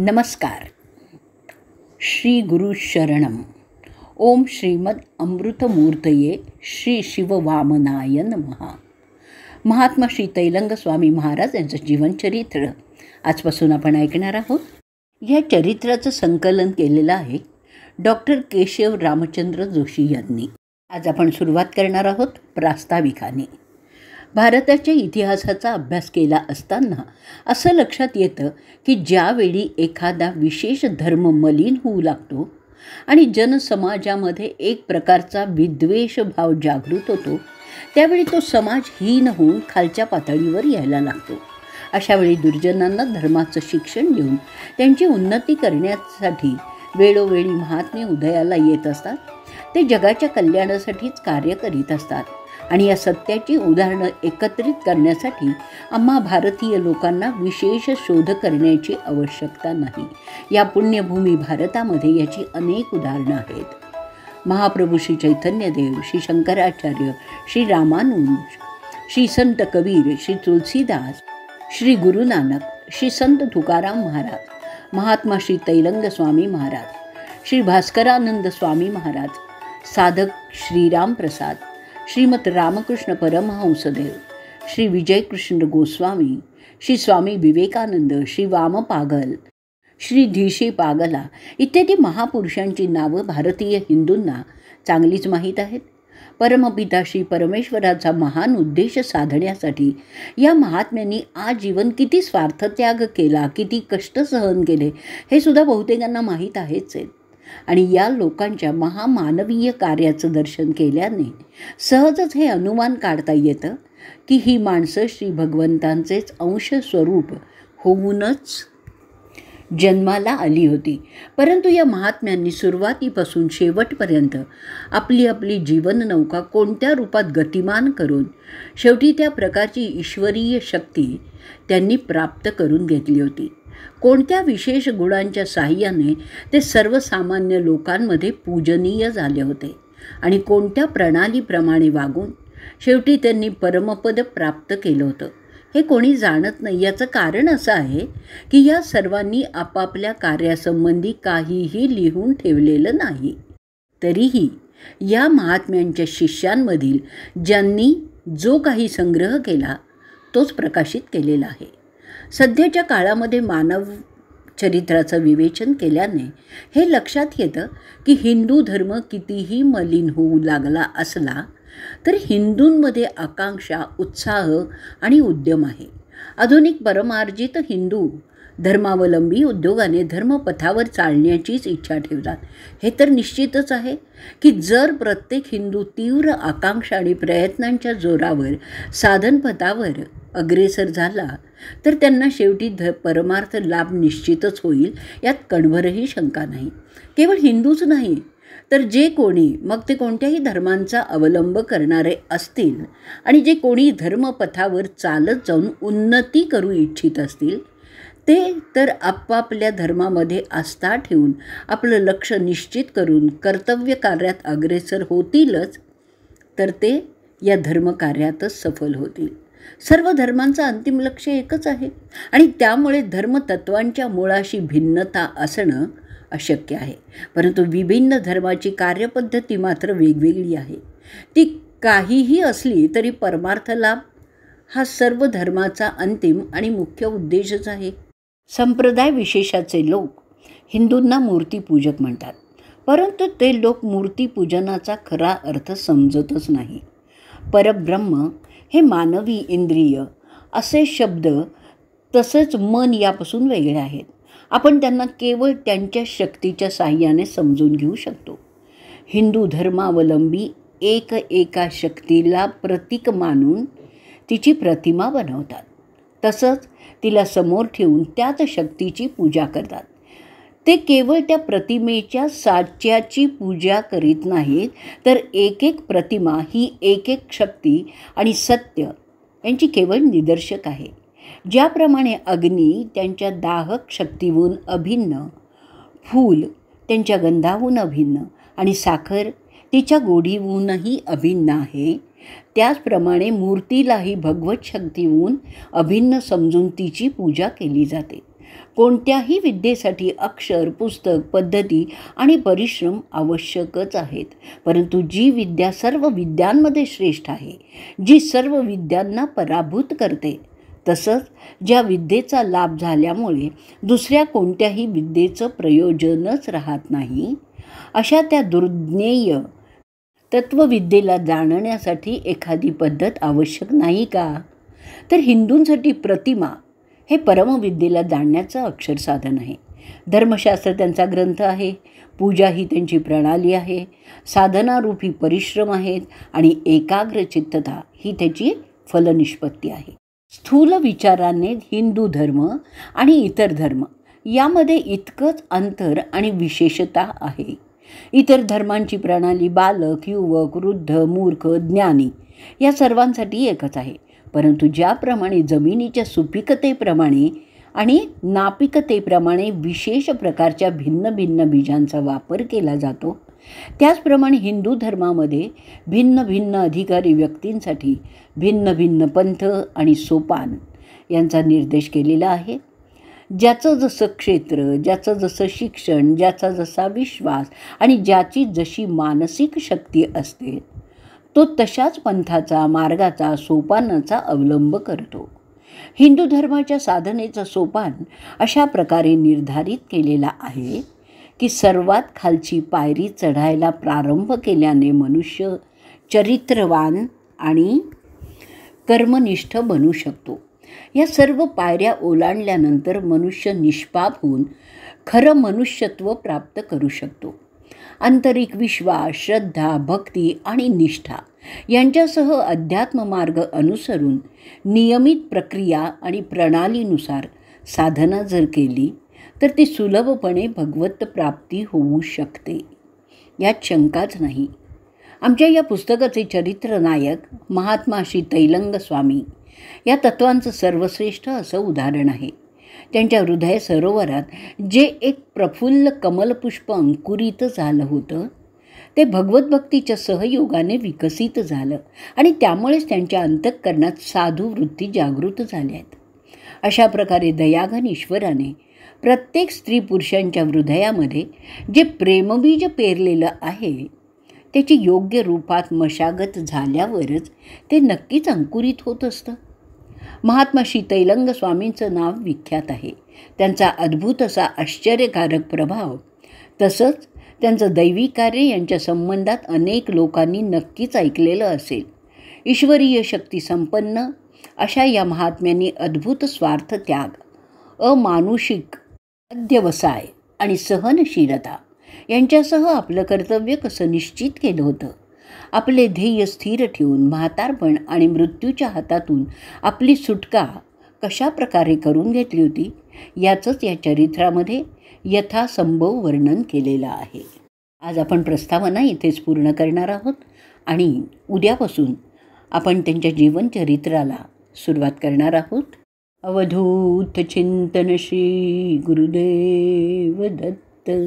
नमस्कार श्री गुरु शरणम ओम श्रीमद अमृतमूर्तये श्री शिववामनाय महा महात्मा श्री तैलंग स्वामी महाराज यांचं जीवनचरित्र आजपासून आपण ऐकणार आहोत या चरित्राचं संकलन केलेलं आहे डॉक्टर केशव रामचंद्र जोशी यांनी आज आपण सुरुवात करणार आहोत प्रास्ताविकाने भारताच्या इतिहासाचा अभ्यास केला असताना असं लक्षात येतं की ज्यावेळी एखादा विशेष धर्म मलिन होऊ लागतो आणि जनसमाजामध्ये एक प्रकारचा विद्वेष भाव जागृत होतो त्यावेळी तो समाज हीन होऊन खालच्या पातळीवर यायला लागतो अशावेळी दुर्जनांना धर्माचं शिक्षण देऊन त्यांची उन्नती करण्यासाठी वेळोवेळी महात्मे उदयाला येत असतात ते जगाच्या कल्याणासाठीच कार्य करीत असतात आणि या सत्याची उदाहरणं एकत्रित करण्यासाठी आम्हा भारतीय लोकांना विशेष शोध करण्याची आवश्यकता नाही या पुण्यभूमी भारतामध्ये याची अनेक उदाहरणं आहेत महाप्रभू श्री चैतन्यदेव श्री शंकराचार्य श्री रामानुज श्री संत कबीर श्री तुलसीदास श्री गुरुनानक श्री संत तुकाराम महाराज महात्मा श्री तैलंग स्वामी महाराज श्री भास्करानंद स्वामी महाराज साधक श्रीराम प्रसाद श्रीमत रामकृष्ण परमहंसदेव श्री विजयकृष्ण गोस्वामी श्री स्वामी विवेकानंद श्री वामपागल श्री धीशे पागला इत्यादी महापुरुषांची नावं भारतीय हिंदूंना चांगलीच माहीत आहेत परमपिता श्री परमेश्वराचा महान उद्देश साधण्यासाठी या महात्म्यांनी आजीवन किती स्वार्थत्याग केला किती कष्ट सहन केले हे सुद्धा बहुतेकांना माहीत आहेच आहेत आणि या लोकांच्या महामानवीय कार्याचं दर्शन केल्याने सहजच हे अनुमान काढता येतं की ही माणसं श्री भगवंतांचेच अंशस्वरूप होऊनच जन्माला आली होती परंतु या महात्म्यांनी सुरुवातीपासून शेवटपर्यंत आपली आपली जीवन नौका कोणत्या रूपात गतिमान करून शेवटी त्या प्रकारची ईश्वरीय शक्ती त्यांनी प्राप्त करून घेतली होती कोणत्या विशेष गुणांच्या साह्याने ते सर्वसामान्य लोकांमध्ये पूजनीय झाले होते आणि कोणत्या प्रणालीप्रमाणे वागून शेवटी त्यांनी परमपद प्राप्त केलं होतं हे कोणी जाणत नाही याचं कारण असं आहे की या सर्वांनी आपापल्या कार्यासंबंधी काहीही लिहून ठेवलेलं नाही तरीही या महात्म्यांच्या शिष्यांमधील ज्यांनी जो काही संग्रह केला तोच प्रकाशित केलेला आहे सध्याच्या काळामध्ये मानव चरित्राचं विवेचन केल्याने हे लक्षात येतं की हिंदू धर्म कितीही मलिन होऊ लागला असला तर हिंदूंमध्ये आकांक्षा उत्साह आणि उद्यम आहे आधुनिक परमार्जित हिंदू धर्मावलंबी उद्योगाने धर्मपथावर चालण्याचीच इच्छा ठेवतात हे तर निश्चितच आहे की जर प्रत्येक हिंदू तीव्र आकांक्षा आणि प्रयत्नांच्या जोरावर साधनपथावर अग्रेसर झाला तर त्यांना शेवटी ध परमार्थ लाभ निश्चितच होईल यात कणभरही शंका नाही केवळ हिंदूच नाही तर जे कोणी मग ते कोणत्याही धर्मांचा अवलंब करणारे असतील आणि जे कोणी धर्मपथावर चालत जाऊन उन्नती करू इच्छित असतील ते तर आपापल्या धर्मामध्ये आस्था ठेवून आपलं लक्ष निश्चित करून कर्तव्य कार्यात अग्रेसर होतीलच तर ते या धर्मकार्यातच सफल होतील सर्व धर्मांचं अंतिम लक्ष एकच आहे आणि त्यामुळे धर्मतत्वांच्या मुळाशी भिन्नता असणं अशक्य आहे परंतु विभिन्न धर्माची कार्यपद्धती मात्र वेगवेगळी आहे ती काहीही असली तरी परमार्थ लाभ हा सर्व धर्माचा अंतिम आणि मुख्य उद्देशच आहे संप्रदाय विशेषाचे लोक हिंदूंना मूर्तीपूजक म्हणतात परंतु ते लोक मूर्तीपूजनाचा खरा अर्थ समजतच नाही परब्रह्म हे मानवी इंद्रिय असे शब्द तसंच मन यापासून वेगळे आहेत आपण त्यांना केवळ त्यांच्या शक्तीच्या साह्याने समजून घेऊ शकतो हिंदू धर्मावलंबी एक एका शक्तीला प्रतीक मानून तिची प्रतिमा बनवतात तसंच तिला समोर ठेवून त्याच शक्तीची पूजा करतात ते केवळ त्या प्रतिमेच्या साच्याची पूजा करीत नाहीत तर एक एक प्रतिमा ही एक एक शक्ती आणि सत्य यांची केवळ निदर्शक आहे ज्याप्रमाणे अग्नी त्यांच्या दाहक शक्तीहून अभिन्न फूल त्यांच्या गंधाहून अभिन्न आणि साखर तिच्या गोडीहूनही अभिन्न आहे त्याचप्रमाणे मूर्तीलाही भगवत शक्तीहून अभिन्न समजून तिची पूजा केली जाते कोणत्याही विद्येसाठी अक्षर पुस्तक पद्धती आणि परिश्रम आवश्यकच आहेत परंतु जी विद्या सर्व विद्यांमध्ये श्रेष्ठ आहे जी सर्व विद्यांना पराभूत करते तसंच ज्या विद्येचा लाभ झाल्यामुळे दुसऱ्या कोणत्याही विद्येचं प्रयोजनच राहत नाही अशा त्या दुर्ज्ञेय तत्वविद्येला जाणण्यासाठी एखादी पद्धत आवश्यक नाही का तर हिंदूंसाठी प्रतिमा हे परमविद्येला जाणण्याचं अक्षरसाधन आहे धर्मशास्त्र त्यांचा ग्रंथ आहे पूजा ही त्यांची प्रणाली आहे साधनारूपी परिश्रम आहेत आणि एकाग्र चित्तता ही त्याची फलनिष्पत्ती आहे स्थूल विचाराने हिंदू धर्म आणि इतर धर्म यामध्ये इतकंच अंतर आणि विशेषता आहे इतर धर्मांची प्रणाली बालक युवक वृद्ध मूर्ख ज्ञानी या सर्वांसाठी एकच आहे परंतु ज्याप्रमाणे जमिनीच्या सुपिकतेप्रमाणे आणि नापिकतेप्रमाणे विशेष प्रकारच्या भिन्न भिन्न बीजांचा वापर केला जातो त्याचप्रमाणे हिंदू धर्मामध्ये भिन्न भिन्न अधिकारी व्यक्तींसाठी भिन्न भिन्न पंथ आणि सोपान यांचा निर्देश केलेला आहे ज्याचं जसं क्षेत्र ज्याचं जसं शिक्षण ज्याचा जसा विश्वास आणि ज्याची जशी मानसिक शक्ती असते तो तशाच पंथाचा मार्गाचा सोपानाचा अवलंब करतो हिंदू धर्माच्या साधनेचं सोपान अशा प्रकारे निर्धारित केलेला आहे की सर्वात खालची पायरी चढायला प्रारंभ केल्याने मनुष्य चरित्रवान आणि कर्मनिष्ठ बनू शकतो या सर्व पायऱ्या ओलांडल्यानंतर मनुष्य निष्पाप होऊन खरं मनुष्यत्व प्राप्त करू शकतो आंतरिक विश्वास श्रद्धा भक्ती आणि निष्ठा यांच्यासह अध्यात्म मार्ग अनुसरून नियमित प्रक्रिया आणि प्रणालीनुसार साधना जर केली तर ती सुलभपणे भगवत प्राप्ती होऊ शकते यात शंकाच नाही आमच्या या पुस्तकाचे चरित्र नायक महात्मा श्री तैलंग स्वामी या तत्वांचं सर्वश्रेष्ठ असं उदाहरण आहे त्यांच्या हृदय सरोवरात जे एक प्रफुल्ल कमलपुष्प अंकुरित झालं होतं ते भगवतभक्तीच्या सहयोगाने विकसित झालं आणि त्यामुळेच त्यांच्या अंतःकरणात साधू वृत्ती जागृत झाल्यात अशा प्रकारे दयाघन ईश्वराने प्रत्येक स्त्री पुरुषांच्या हृदयामध्ये जे प्रेमबीज पेरलेलं आहे त्याची योग्य रूपात मशागत झाल्यावरच ते नक्कीच अंकुरित होत असतं महात्मा शीतैलंग स्वामींचं नाव विख्यात आहे त्यांचा अद्भुत असा आश्चर्यकारक प्रभाव तसंच त्यांचं दैवी कार्य यांच्या संबंधात अनेक लोकांनी नक्कीच ऐकलेलं असेल ईश्वरीय शक्ती संपन्न अशा या महात्म्यांनी अद्भुत स्वार्थ त्याग अमानुषिक अध्यवसाय आणि सहनशीलता यांच्यासह आपलं कर्तव्य कसं निश्चित केलं होतं आपले ध्येय स्थिर ठेवून म्हातारपण आणि मृत्यूच्या हातातून आपली सुटका कशा प्रकारे करून घेतली होती याचंच या चरित्रामध्ये यथासंभव वर्णन केलेलं आहे आज आपण प्रस्तावना इथेच पूर्ण करणार आहोत आणि उद्यापासून आपण त्यांच्या जीवनचरित्राला सुरुवात करणार आहोत अवधूत चिंतनशी गुरुदेव दत्त